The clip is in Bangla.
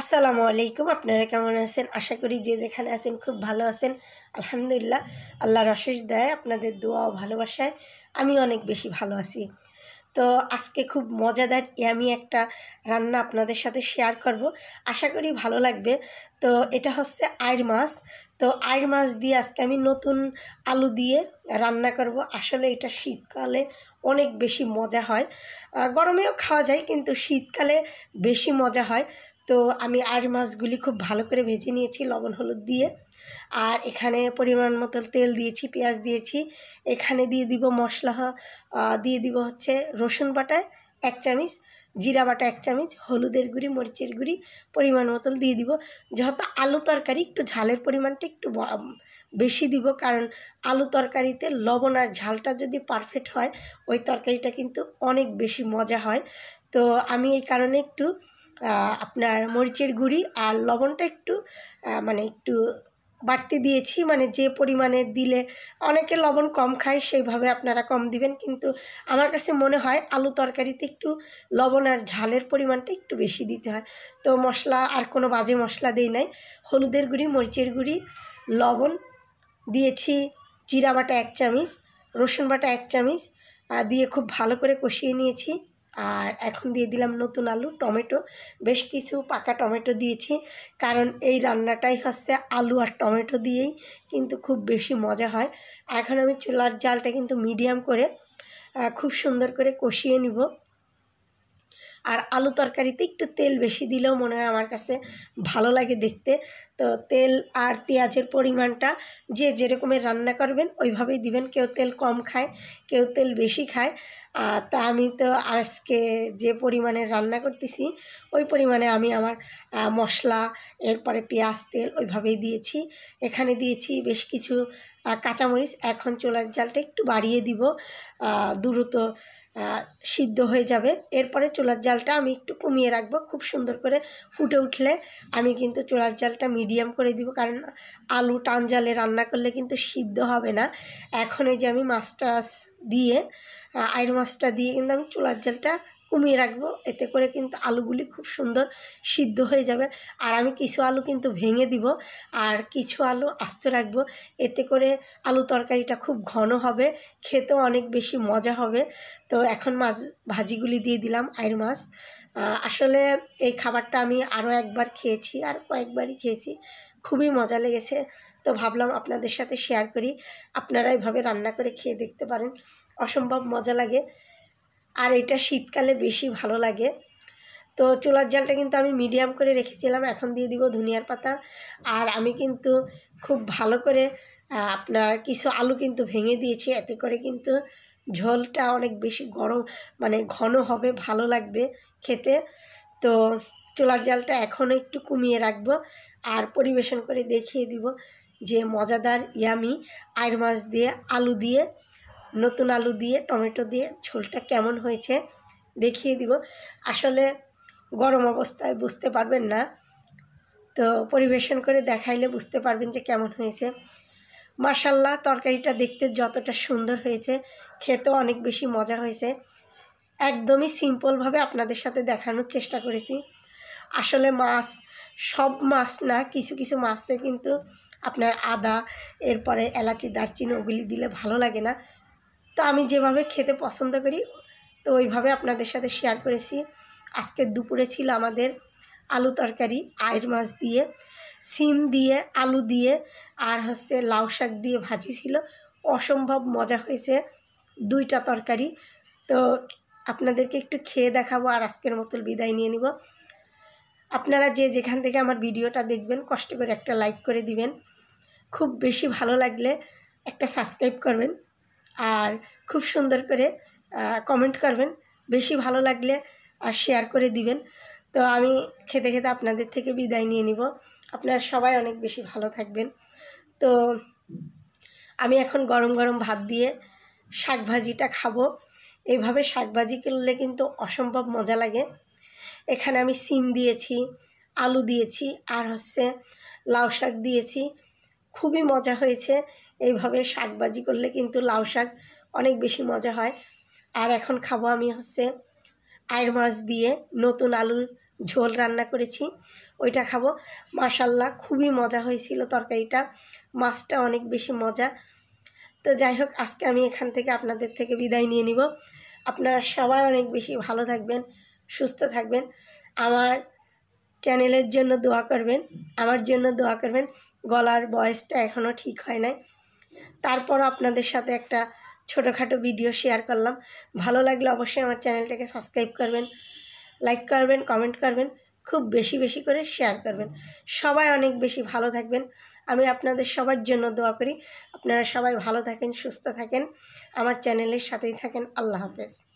আসসালামু আলাইকুম আপনারা কেমন আছেন আশা করি যে যেখানে আছেন খুব ভালো আছেন আলহামদুলিল্লাহ আল্লাহর অশেষ দেয় আপনাদের দোয়া ও ভালোবাসায় আমি অনেক বেশি ভালো আছি তো আজকে খুব মজাদার আমি একটা রান্না আপনাদের সাথে শেয়ার করব আশা করি ভালো লাগবে তো এটা হচ্ছে আয়ের মাছ তো আয়ের মাছ দিয়ে আজকে আমি নতুন আলু দিয়ে রান্না করব আসলে এটা শীতকালে অনেক বেশি মজা হয় গরমেও খাওয়া যায় কিন্তু শীতকালে বেশি মজা হয় তো আমি আর মাছগুলি খুব ভালো করে ভেজে নিয়েছি লবণ হলুদ দিয়ে আর এখানে পরিমাণ মতো তেল দিয়েছি পেঁয়াজ দিয়েছি এখানে দিয়ে দিব মশলা দিয়ে দিব হচ্ছে রসুন বাটা এক চামিচ জিরা বাটা এক চামিচ হলুদের গুঁড়ি মরিচের গুঁড়ি পরিমাণ মতন দিয়ে দিব যত আলু তরকারি একটু ঝালের পরিমাণটা একটু বেশি দিব কারণ আলু তরকারিতে লবণ আর ঝালটা যদি পারফেক্ট হয় ওই তরকারিটা কিন্তু অনেক বেশি মজা হয় তো আমি এই কারণে একটু আপনার মরিচের গুঁড়ি আর লবণটা একটু মানে একটু বাড়তি দিয়েছি মানে যে পরিমাণে দিলে অনেকে লবণ কম খায় সেইভাবে আপনারা কম দিবেন কিন্তু আমার কাছে মনে হয় আলু তরকারিতে একটু লবণ আর ঝালের পরিমাণটা একটু বেশি দিতে হয় তো মশলা আর কোনো বাজে মশলা দিই নাই হলুদের গুঁড়ি মরিচের গুঁড়ি লবণ দিয়েছি জিরা বাটা এক চামিচ রসুন বাটা এক চামিচ দিয়ে খুব ভালো করে কষিয়ে নিয়েছি আর এখন দিয়ে দিলাম নতুন আলু টমেটো বেশ কিছু পাকা টমেটো দিয়েছি কারণ এই রান্নাটাই হচ্ছে আলু আর টমেটো দিয়েই কিন্তু খুব বেশি মজা হয় এখন আমি চুলার জালটা কিন্তু মিডিয়াম করে খুব সুন্দর করে কষিয়ে নিব আর আলু তরকারিতে একটু তেল বেশি দিলেও মনে হয় আমার কাছে ভালো লাগে দেখতে তো তেল আর পেঁয়াজের পরিমাণটা যে যেরকমের রান্না করবেন ওইভাবেই দিবেন কেউ তেল কম খায় কেউ তেল বেশি খায় তা আমি তো আজকে যে পরিমাণে রান্না করতেছি ওই পরিমাণে আমি আমার মশলা এরপরে পেঁয়াজ তেল ওইভাবেই দিয়েছি এখানে দিয়েছি বেশ কিছু কাঁচামরিচ এখন চোলার জালটা একটু বাড়িয়ে দিব দ্রুত সিদ্ধ হয়ে যাবে এরপরে চোলার জালটা আমি একটু কমিয়ে রাখবো খুব সুন্দর করে ফুটে উঠলে আমি কিন্তু চোলার জালটা মিডিয়াম করে দিব কারণ আলু টান জালে রান্না করলে কিন্তু সিদ্ধ হবে না এখন এই যে আমি মাছটা দিয়ে আইর মাছটা দিয়ে কিন্তু আমি চুলার জালটা কমিয়ে রাখবো এতে করে কিন্তু আলুগুলি খুব সুন্দর সিদ্ধ হয়ে যাবে আর আমি কিছু আলু কিন্তু ভেঙে দিব আর কিছু আলু আস্ত রাখবো এতে করে আলু তরকারিটা খুব ঘন হবে খেতেও অনেক বেশি মজা হবে তো এখন মাছ ভাজিগুলি দিয়ে দিলাম আয়ের মাছ আসলে এই খাবারটা আমি আরও একবার খেয়েছি আর কয়েকবারই খেয়েছি খুবই মজা লেগেছে তো ভাবলাম আপনাদের সাথে শেয়ার করি আপনারা এভাবে রান্না করে খেয়ে দেখতে পারেন অসম্ভব মজা লাগে আর এটা শীতকালে বেশি ভালো লাগে তো চুলার জালটা কিন্তু আমি মিডিয়াম করে রেখেছিলাম এখন দিয়ে দিব ধনিয়ার পাতা আর আমি কিন্তু খুব ভালো করে আপনার কিছু আলু কিন্তু ভেঙে দিয়েছি এতে করে কিন্তু ঝোলটা অনেক বেশি গরম মানে ঘন হবে ভালো লাগবে খেতে তো চুলার জালটা এখনও একটু কমিয়ে রাখবো আর পরিবেশন করে দেখিয়ে দিব যে মজাদার ইয়ামি আয়ের মাছ দিয়ে আলু দিয়ে নতুন আলু দিয়ে টমেটো দিয়ে ঝোলটা কেমন হয়েছে দেখিয়ে দিব আসলে গরম অবস্থায় বুঝতে পারবেন না তো পরিবেশন করে দেখাইলে বুঝতে পারবেন যে কেমন হয়েছে মাসাল্লাহ তরকারিটা দেখতে যতটা সুন্দর হয়েছে খেতে অনেক বেশি মজা হয়েছে একদমই সিম্পলভাবে আপনাদের সাথে দেখানোর চেষ্টা করেছি আসলে মাছ সব মাছ না কিছু কিছু মাছে কিন্তু আপনার আদা এরপরে এলাচি দারচিনি ওগুলি দিলে ভালো লাগে না তো আমি যেভাবে খেতে পছন্দ করি তো ওইভাবে আপনাদের সাথে শেয়ার করেছি আজকে দুপুরে ছিল আমাদের আলু তরকারি আয়ের মাছ দিয়ে সিম দিয়ে আলু দিয়ে আর হচ্ছে লাউ শাক দিয়ে ভাজি ছিল অসম্ভব মজা হয়েছে দুইটা তরকারি তো আপনাদেরকে একটু খেয়ে দেখাবো আর আজকের মতো বিদায় নিয়ে নিব আপনারা যে যেখান থেকে আমার ভিডিওটা দেখবেন কষ্ট করে একটা লাইক করে দিবেন খুব বেশি ভালো লাগলে একটা সাবস্ক্রাইব করবেন আর খুব সুন্দর করে কমেন্ট করবেন বেশি ভালো লাগলে আর শেয়ার করে দিবেন তো আমি খেতে খেতে আপনাদের থেকে বিদায় নিয়ে নিব আপনারা সবাই অনেক বেশি ভালো থাকবেন তো আমি এখন গরম গরম ভাত দিয়ে শাকভাজিটা খাবো এইভাবে শাকভাজি করলে কিন্তু অসম্ভব মজা লাগে এখানে আমি সিম দিয়েছি আলু দিয়েছি আর হচ্ছে লাউ শাক দিয়েছি খুবই মজা হয়েছে এইভাবে শাকবাজি করলে কিন্তু লাউ শাক অনেক বেশি মজা হয় আর এখন খাবো আমি হচ্ছে আয়ের মাছ দিয়ে নতুন আলুর ঝোল রান্না করেছি ওইটা খাবো মাসাল্লাহ খুবই মজা হয়েছিল তরকারিটা মাছটা অনেক বেশি মজা তো যাই হোক আজকে আমি এখান থেকে আপনাদের থেকে বিদায় নিয়ে নিব আপনারা সবাই অনেক বেশি ভালো থাকবেন সুস্থ থাকবেন আমার চ্যানেলের জন্য দোয়া করবেন আমার জন্য দোয়া করবেন গলার বয়সটা এখনও ঠিক হয় নাই তারপর আপনাদের সাথে একটা ছোটোখাটো ভিডিও শেয়ার করলাম ভালো লাগলে অবশ্যই আমার চ্যানেলটাকে সাবস্ক্রাইব করবেন লাইক করবেন কমেন্ট করবেন খুব বেশি বেশি করে শেয়ার করবেন সবাই অনেক বেশি ভালো থাকবেন আমি আপনাদের সবার জন্য দোয়া করি আপনারা সবাই ভালো থাকেন সুস্থ থাকেন আমার চ্যানেলের সাথেই থাকেন আল্লাহ হাফেজ